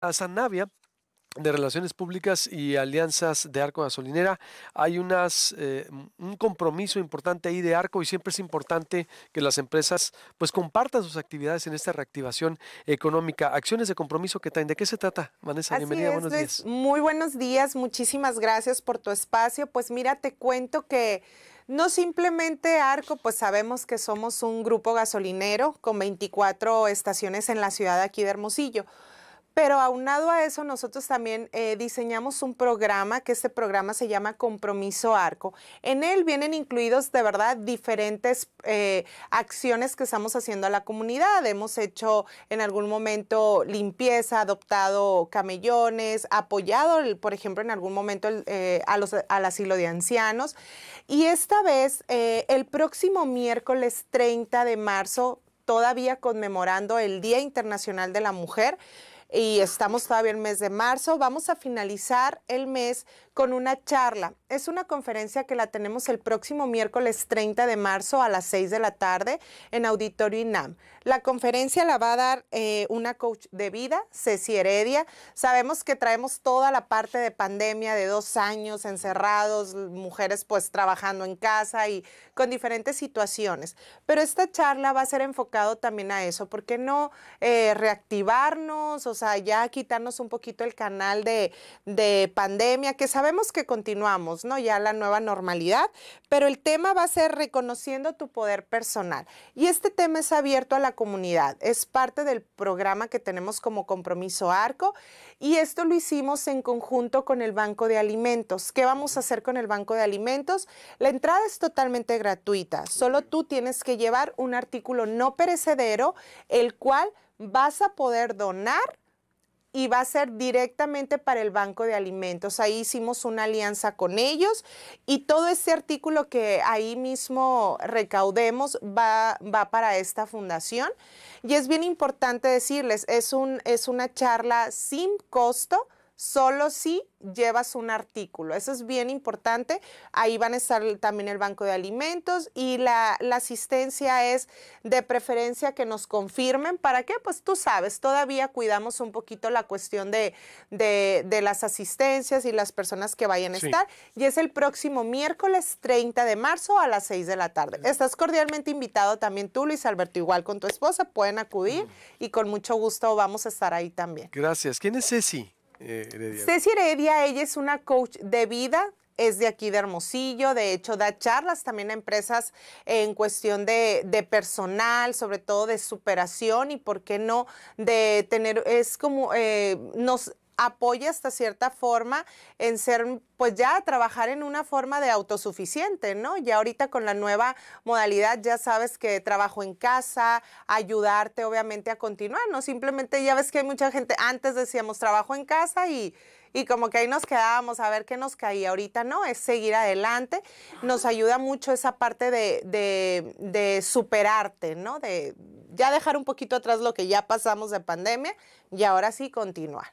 a Sanavia de Relaciones Públicas y Alianzas de Arco Gasolinera. Hay unas, eh, un compromiso importante ahí de Arco y siempre es importante que las empresas pues compartan sus actividades en esta reactivación económica. Acciones de compromiso que traen. ¿De qué se trata, Vanessa? bienvenida, buenos días. Muy buenos días, muchísimas gracias por tu espacio. Pues mira, te cuento que... No simplemente Arco, pues sabemos que somos un grupo gasolinero con 24 estaciones en la ciudad aquí de Hermosillo, pero aunado a eso, nosotros también eh, diseñamos un programa, que este programa se llama Compromiso Arco. En él vienen incluidos de verdad diferentes eh, acciones que estamos haciendo a la comunidad. Hemos hecho en algún momento limpieza, adoptado camellones, apoyado, por ejemplo, en algún momento eh, al asilo de ancianos. Y esta vez, el próximo miércoles 30 de marzo, todavía conmemorando el Día Internacional de la Mujer, y estamos todavía en el mes de marzo. Vamos a finalizar el mes con una charla. Es una conferencia que la tenemos el próximo miércoles 30 de marzo a las 6 de la tarde en Auditorio INAM. La conferencia la va a dar eh, una coach de vida, Ceci Heredia. Sabemos que traemos toda la parte de pandemia de dos años encerrados, mujeres pues trabajando en casa y con diferentes situaciones. Pero esta charla va a ser enfocado también a eso. ¿Por qué no eh, reactivarnos? O sea, ya quitarnos un poquito el canal de, de pandemia, que sabemos Vemos que continuamos, ¿no? Ya la nueva normalidad, pero el tema va a ser reconociendo tu poder personal. Y este tema es abierto a la comunidad, es parte del programa que tenemos como compromiso ARCO y esto lo hicimos en conjunto con el Banco de Alimentos. ¿Qué vamos a hacer con el Banco de Alimentos? La entrada es totalmente gratuita, solo tú tienes que llevar un artículo no perecedero, el cual vas a poder donar y va a ser directamente para el Banco de Alimentos. Ahí hicimos una alianza con ellos y todo este artículo que ahí mismo recaudemos va, va para esta fundación. Y es bien importante decirles, un, es una charla sin costo solo si llevas un artículo. Eso es bien importante. Ahí van a estar también el banco de alimentos y la, asistencia es de preferencia que nos confirmen. ¿Para qué? Pues tú sabes, todavía cuidamos un poquito la cuestión de, las asistencias y las personas que vayan a estar. Y es el próximo miércoles 30 de marzo a las 6 de la tarde. Estás cordialmente invitado también tú, Luis Alberto, igual con tu esposa. Pueden acudir y con mucho gusto vamos a estar ahí también. Gracias. ¿Quién es Ceci? Heredia. Ceci Heredia, ella es una coach de vida, es de aquí de Hermosillo, de hecho da charlas también a empresas en cuestión de, personal, sobre todo de superación y por qué no de tener, es como eh, nos apoya hasta cierta forma en ser, pues ya trabajar en una forma de autosuficiente, ¿no? Ya ahorita con la nueva modalidad ya sabes que trabajo en casa, ayudarte obviamente a continuar, ¿no? Simplemente ya ves que hay mucha gente, antes decíamos trabajo en casa y, como que ahí nos quedábamos a ver qué nos caía. Ahorita no, es seguir adelante. Nos ayuda mucho esa parte de, de superarte, ¿no? De ya dejar un poquito atrás lo que ya pasamos de pandemia y ahora sí continuar.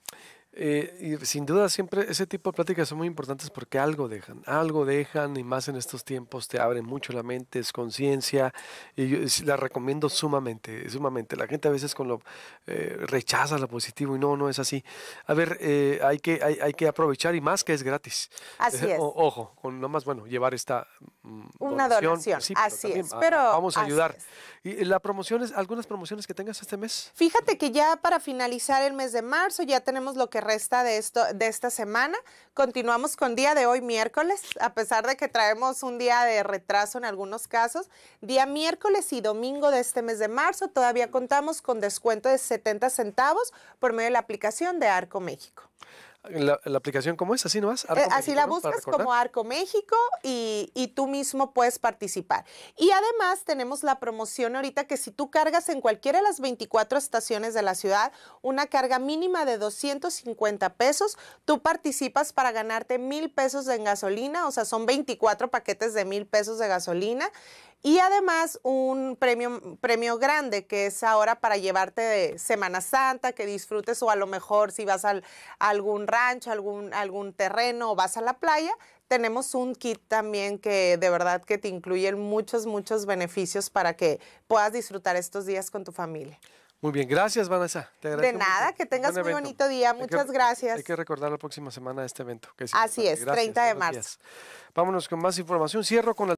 Eh, y sin duda siempre ese tipo de pláticas son muy importantes porque algo dejan, algo dejan y más en estos tiempos te abren mucho la mente, es conciencia y yo la recomiendo sumamente, sumamente. La gente a veces con lo eh, rechaza lo positivo y no, no es así. A ver, eh, hay, que, hay, hay, que aprovechar y más que es gratis. Así es. ojo, con nomás, bueno, llevar esta Mm, una donación. así es. Pero vamos a ayudar. ¿Y eh, la promoción es, algunas promociones que tengas este mes? Fíjate que ya para finalizar el mes de marzo ya tenemos lo que resta de esto de esta semana. Continuamos con día de hoy miércoles, a pesar de que traemos un día de retraso en algunos casos. Día miércoles y domingo de este mes de marzo todavía contamos con descuento de 70 centavos por medio de la aplicación de Arco México. La, aplicación, ¿cómo es? ¿Así no eh, Arco así la buscas como Arco México y, y, tú mismo puedes participar. Y además tenemos la promoción ahorita que si tú cargas en cualquiera de las 24 estaciones de la ciudad una carga mínima de 250 pesos, tú participas para ganarte mil pesos en gasolina, o sea, son 24 paquetes de mil pesos de gasolina. Y además un premio, premio grande que es ahora para llevarte de Semana Santa, que disfrutes o a lo mejor si vas al, a algún rancho, algún, algún terreno o vas a la playa, tenemos un kit también que de verdad que te incluye muchos, muchos beneficios para que puedas disfrutar estos días con tu familia. Muy bien, gracias Vanessa. Te de nada, que tengas un muy bonito día. Muchas gracias. Hay que recordar la próxima semana este evento. Que es Así es, 30 de marzo. Vámonos con más información. Cierro con la...